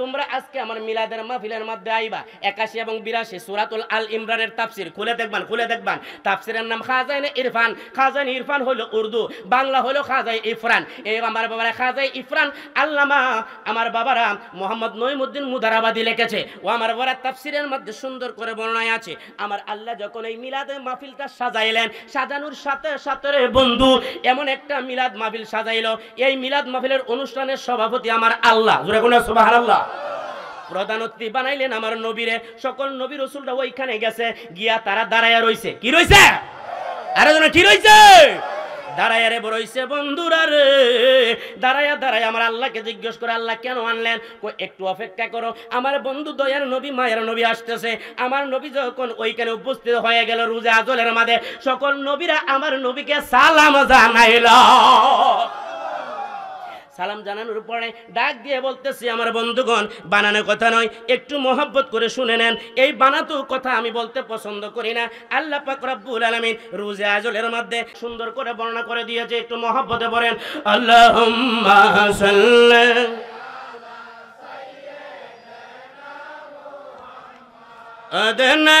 তোমরা আজকে আমার মিলাদের মাহফিলের মধ্যে আইবা একাশি এবং বিরাশি সুরাতুল আল ইমরানের তাফসির খুলে দেখবান খুলে দেখবান তাফসিরের নাম খাজাইন ইরফান খাজাইন ইরফান হলো উর্দু বাংলা হলো খাজাই ইফরান এই আমার বাবারা খাজাই ইফরান আল্লামা আমার বাবারা মোহাম্মদ নইমুদ্দিন মুদারাবাদী লিখেছে ও আমার বাবার তাফসিরের মধ্যে সুন্দর করে বর্ণনা আছে আমার আল্লাহ যখন এই মিলাদের মাহফিলটা সাজাইলেন সাজানোর সাথে সাথে বন্ধু এমন একটা মিলাদ মাহফিল সাজাইল এই মিলাদ মাহফিলের অনুষ্ঠানের সব সভাপতি আমার আল্লাহ আল্লাহ বানাইলেন আমার নবীরে সকল নবী রসুলরা ওইখানে গেছে গিয়া তারা দাঁড়াইয়া রইছে কি রইছে আরে জন কি রইছে দাঁড়াইয়া রে বড়ইছে বন্ধুরা রে দাঁড়াইয়া দাঁড়ায় আমার আল্লাহকে জিজ্ঞেস করে আল্লাহ কেন আনলেন একটু অপেক্ষা করো আমার বন্ধু দয়ার নবী মায়ের নবী আসতেছে আমার নবী যখন ওইখানে উপস্থিত হয়ে গেল রোজা আজলের মাঝে সকল নবীরা আমার নবীকে সালাম জানাইল সালাম জানানোর পরে ডাক দিয়ে বলতেছি আমার বন্ধুগণ বানানো কথা নয় একটু মহব্বত করে শুনে নেন এই বানাতো কথা আমি বলতে পছন্দ করি না আল্লাহ পাক রব্বুল আলামিন রোজে আজলের মধ্যে সুন্দর করে বর্ণনা করে দিয়েছে একটু মহব্বতে বলেন আল্লাহ أدنى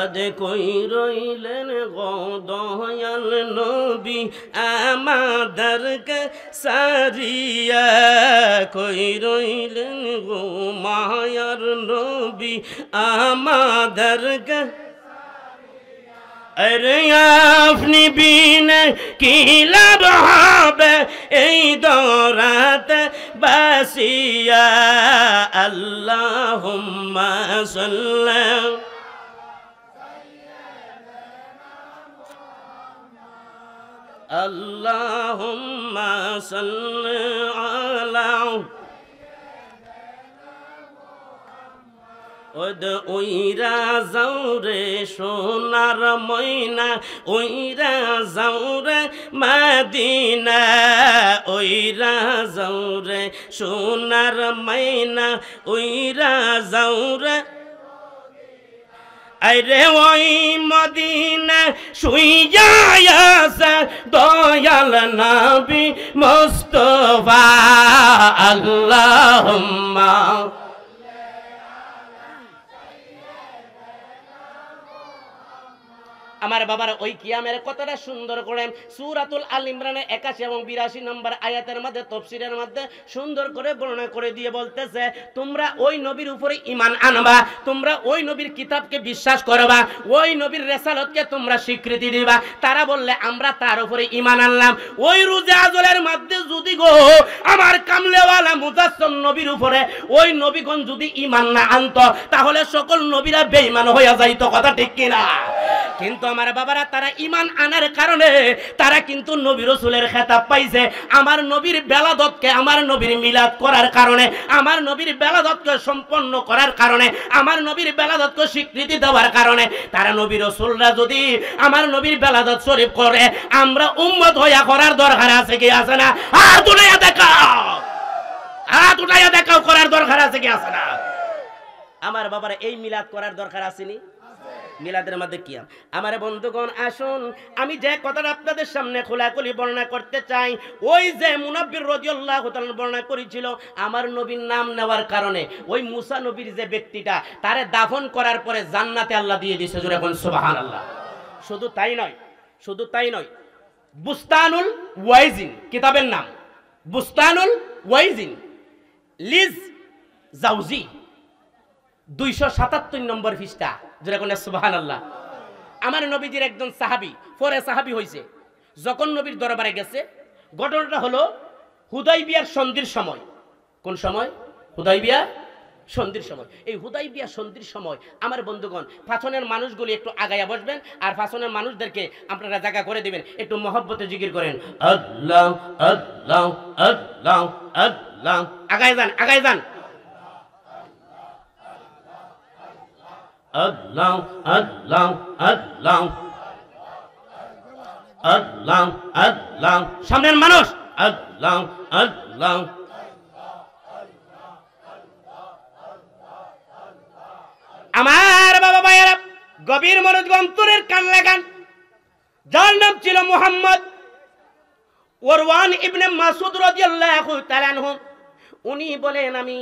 আদ কই রইলেন গদয়াল নবী আমাদেরকে সারিয়া কই রইলেন গো মায়ার নবী আমাদেরকে আরে আপনি বিনে কি লাভ হবে এই দরাতে বাসিয়া আল্লাহ সাল্লাম اللهم صل على ওইরা যাও রে সোনার ময়না ওইরা যাও রে মাদিনা ওইরা যাও রে সোনার ময়না ওইরা যাও রে আরে ওই মদিনা শুই যায় দয়াল নবী মোস্তবা আল্লাহ আমার বাবার ওই কিয়ামের কথাটা সুন্দর করে সুরাতুল আল ইমরানের একাশি এবং বিরাশি নম্বর আয়াতের মধ্যে তফসিরের মধ্যে সুন্দর করে বর্ণনা করে দিয়ে বলতেছে তোমরা ওই নবীর উপরে ইমান আনবা তোমরা ওই নবীর কিতাবকে বিশ্বাস করবা ওই নবীর রেসালতকে তোমরা স্বীকৃতি দিবা তারা বললে আমরা তার উপরে ইমান আনলাম ওই রোজা আজলের মধ্যে যদি গো আমার কামলেওয়ালা মুজাসম নবীর উপরে ওই নবীগণ যদি ইমান না আনত তাহলে সকল নবীরা বেইমান হইয়া যাইত কথা ঠিক কিনা কিন্তু আমার বাবারা তারা ইমান আনার কারণে তারা কিন্তু নবীর রসুলের খেতাব পাইছে আমার নবীর বেলাদতকে আমার নবীর মিলাদ করার কারণে আমার নবীর বেলাদতকে সম্পন্ন করার কারণে আমার নবীর বেলাদতকে স্বীকৃতি দেওয়ার কারণে তারা নবীর রসুলরা যদি আমার নবীর বেলাদত শরীফ করে আমরা উম্মত হইয়া করার দরকার আছে কি আছে না আর দুনিয়া দেখা আর উঠাইয়া দেখাও করার দরকার আছে কি আছে না আমার বাবার এই মিলাদ করার দরকার আসেনি মিলাদের মধ্যে কিয়াম আমার বন্ধুগণ আসুন আমি যে কথাটা আপনাদের সামনে খোলাখুলি বর্ণনা করতে চাই ওই যে মুনাব্বির রজিউল্লাহ বর্ণনা করেছিল আমার নবীর নাম নেওয়ার কারণে ওই মুসা নবীর যে ব্যক্তিটা তারে দাফন করার পরে জান্নাতে আল্লাহ দিয়ে দিছে জোরে এখন সুবাহান আল্লাহ শুধু তাই নয় শুধু তাই নয় বুস্তানুল ওয়াইজিন কিতাবের নাম বুস্তানুল ওয়াইজিন লিজ জাউজি দুইশো সাতাত্তর নম্বর ফিসটা যেটা কোন সুবাহান আমার নবীজির একজন সাহাবি পরে সাহাবি হইছে যখন নবীর দরবারে গেছে ঘটনাটা হলো হুদাই বিয়ার সন্ধির সময় কোন সময় হুদাই বিয়া সন্ধির সময় এই হুদাই বিয়া সন্ধির সময় আমার বন্ধুগণ ফাঁসনের মানুষগুলি একটু আগায়া বসবেন আর ফাঁসনের মানুষদেরকে আপনারা জায়গা করে দেবেন একটু মহব্বতে জিকির করেন আল্লাহ আল্লাহ আল্লাহ আল্লাহ আগায় যান আগায় যান আল্লাহ আল্লাহ আল্লাহ আল্লাহ আল্লাহ সামনের মানুষ আল্লাহ আল্লাহ আমার বাবা ভাইয়েরা গভীর মনোজ অন্তরের কান লাগান যার নাম ছিল মোহাম্মদ ওরওয়ান ইবনে মাসুদ রাদিয়াল্লাহু তাআলা আনহু উনি বলেন আমি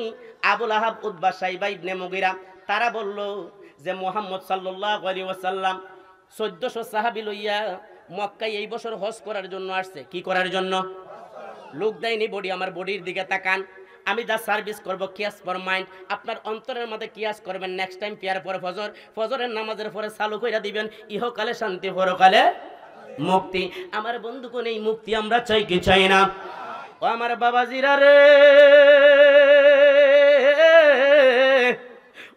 আবুল আহাব উদ্বা সাইবা ইবনে মুগিরা তারা বলল যে মোহাম্মদ সাল্লাহ আলী চোদ্দশো সাহাবি লইয়া মক্কাই এই বছর হজ করার জন্য আসছে কি করার জন্য লোক দেয়নি বডি আমার বডির দিকে তাকান আমি যা সার্ভিস করবো কিয়াস ফর মাইন্ড আপনার অন্তরের মধ্যে কিয়াস করবেন নেক্সট টাইম পেয়ার পরে ফজর ফজরের নামাজের পরে চালু কইরা দিবেন ইহকালে শান্তি পরকালে মুক্তি আমার বন্ধুকে এই মুক্তি আমরা চাই কি চাই না ও আমার বাবাজিরা রে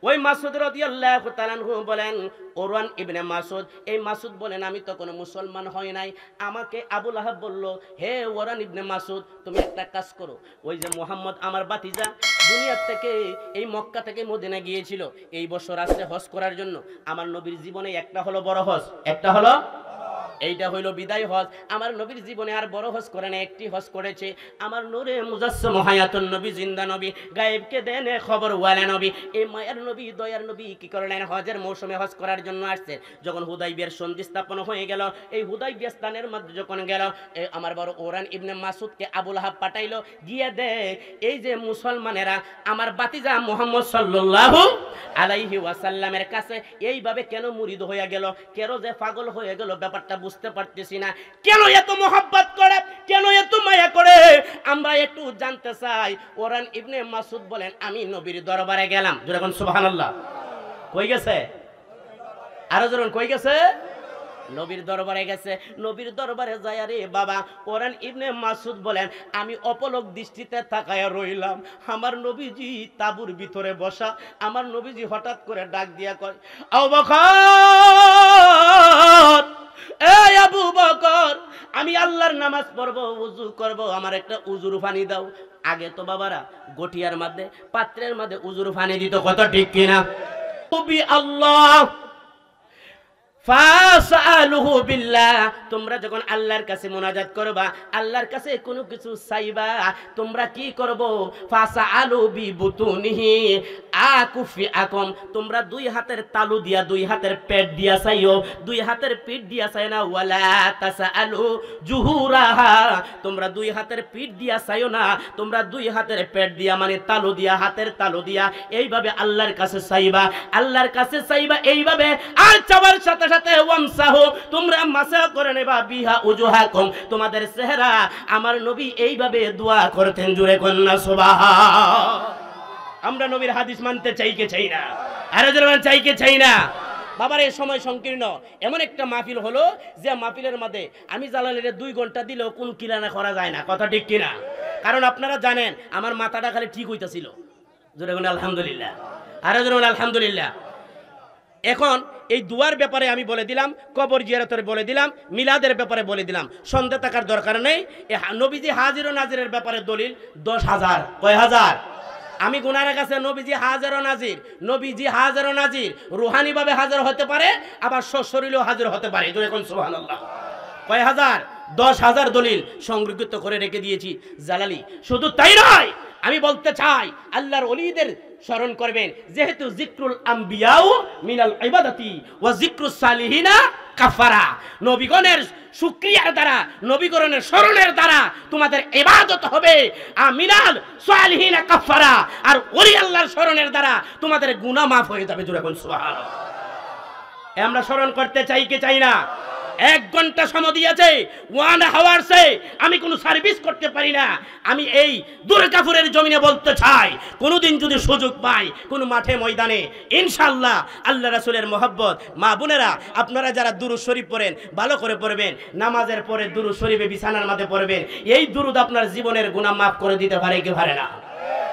ওই মাসুদ রাদিয়াল্লাহু তাআলাহু বলেন ওরওয়ান ইবনে মাসুদ এই মাসুদ বলেন আমি তো কোনো মুসলমান হই নাই আমাকে আবুল আহাব বলল হে ওরওয়ান ইবনে মাসুদ তুমি একটা কাজ করো ওই যে মোহাম্মদ আমার বাতিজা দুনিয়ার থেকে এই মক্কা থেকে মদিনা গিয়েছিল এই বছর আসছে হজ করার জন্য আমার নবীর জীবনে একটা হলো বড় হজ একটা হলো এইটা হইল বিদায় হজ আমার নবীর জীবনে আর বড় হজ করে না একটি হজ করেছে আমার নূরে মুজাসম হায়াতুন নবী জিন্দা নবী গায়েবকে দেন খবর ওয়ালা নবী এ মায়ের নবী দয়ার নবী কি করলেন হজের মৌসুমে হজ করার জন্য আসছে যখন হুদাইবিয়ার সন্ধি স্থাপন হয়ে গেল এই হুদাইবিয়া স্থানের মধ্যে যখন গেল আমার বড় ওরান ইবনে মাসুদকে আবুল হাব পাঠাইল গিয়ে দে এই যে মুসলমানেরা আমার বাতিজা মোহাম্মদ সাল্লাল্লাহু আলাইহি ওয়াসাল্লামের কাছে এইভাবে কেন মুরিদ হয়ে গেল কেন যে পাগল হয়ে গেল ব্যাপারটা বুঝতে পারতেছি না কেন এত মোহাব্বত করে কেন এত মায়া করে আমরা একটু জানতে চাই ওরান ইবনে মাসুদ বলেন আমি নবীর দরবারে গেলাম যেরকম সুবহানাল্লাহ কই গেছে আরো যেরকম কই গেছে নবীর দরবারে গেছে নবীর দরবারে যায় রে বাবা ওরান ইবনে মাসুদ বলেন আমি অপলক দৃষ্টিতে তাকায় রইলাম আমার নবীজি তাবুর ভিতরে বসা আমার নবীজি হঠাৎ করে ডাক দিয়া কয় অবখ এই আবু বকর আমি আল্লাহর নামাজ পড়বো উজু করব আমার একটা উজুর ফানি দাও আগে তো বাবারা গটিয়ার মধ্যে পাত্রের মধ্যে উজুর ফানি দিত কত ঠিক কিনা খুবই আল্লাহ তোমরা যখন আল্লাহর কাছে মোনাজাত করবা আল্লাহর কাছে কোনো কিছু চাইবা তোমরা কি করবো ফাসা আলু বিবুতুনিহি আকুফি আকম তোমরা দুই হাতের তালু দিয়া দুই হাতের পেট দিয়া চাইও দুই হাতের পিঠ দিয়া চাই না ওয়ালা তাসা আলু জুহুরাহা তোমরা দুই হাতের পিঠ দিয়া চাইও না তোমরা দুই হাতের পেট দিয়া মানে তালু দিয়া হাতের তালু দিয়া এইভাবে আল্লাহর কাছে চাইবা আল্লাহর কাছে চাইবা এইভাবে আর চাবার সাথে ওয়ামসাহু তোমরা মাসা করে নেবা বিহা উজুহাকুম তোমাদের চেহারা আমার নবী এইভাবে দোয়া করতেন জুড়ে কন্যা সুবাহ আমরা নবীর হাদিস মানতে চাই না চাই না বাবার এই সময় সংকীর্ণ এমন একটা মাহফিল হলো যে মাহফিলের মাঝে আমি জালালের দুই ঘন্টা দিলেও কোন কিরানা করা যায় না কথা ঠিক কিনা কারণ আপনারা জানেন আমার মাথাটা খালি ঠিক হইতেছিল জোরে আলহামদুলিল্লাহ আরো জোরে আলহামদুলিল্লাহ এখন এই দুয়ার ব্যাপারে আমি বলে দিলাম কবর জিয়ারতের বলে দিলাম মিলাদের ব্যাপারে বলে দিলাম সন্ধ্যা থাকার দরকার নেই নবীজি হাজির ও নাজিরের ব্যাপারে দলিল দশ হাজার কয় হাজার আমি গুনার কাছে নবীজি হাজার ও নাজির নবীজি হাজার ও নাজির রুহানিভাবে হাজার হতে পারে আবার সশরীরেও হাজির হতে পারে এখন সোহান আল্লাহ কয় হাজার দশ হাজার দলিল সংরক্ষিত করে রেখে দিয়েছি জালালি শুধু তাই নয় আমি বলতে চাই আল্লাহর অলিদের স্মরণ করবেন যেহেতু জিক্রুল আম্বিয়াও মিনাল ইবাদতি ও জিক্রুল সালিহিনা কাফারা নবীগণের সুক্রিয়ার দ্বারা নবীকরণের স্মরণের দ্বারা তোমাদের এবাদত হবে আমিনাল সালিহিনা কাফারা আর ওলি আল্লাহর স্মরণের দ্বারা তোমাদের গুণা মাফ হয়ে যাবে আমরা স্মরণ করতে চাই কি চাই না এক ঘন্টা সময় দিয়েছে ওয়ান আওয়ারসে আমি কোনো সার্ভিস করতে পারি না আমি এই দূরে কাপুরের জমিনে বলতে চাই কোনোদিন যদি সুযোগ পাই কোনো মাঠে ময়দানে ইনশাল্লাহ আল্লাহ রাসুলের মোহব্বত মা বোনেরা আপনারা যারা দুরু শরীফ পড়েন ভালো করে পড়বেন নামাজের পরে দুরু শরীফে বিছানার মাঝে পড়বেন এই দুরুদ আপনার জীবনের গুণা মাফ করে দিতে পারে কি পারে না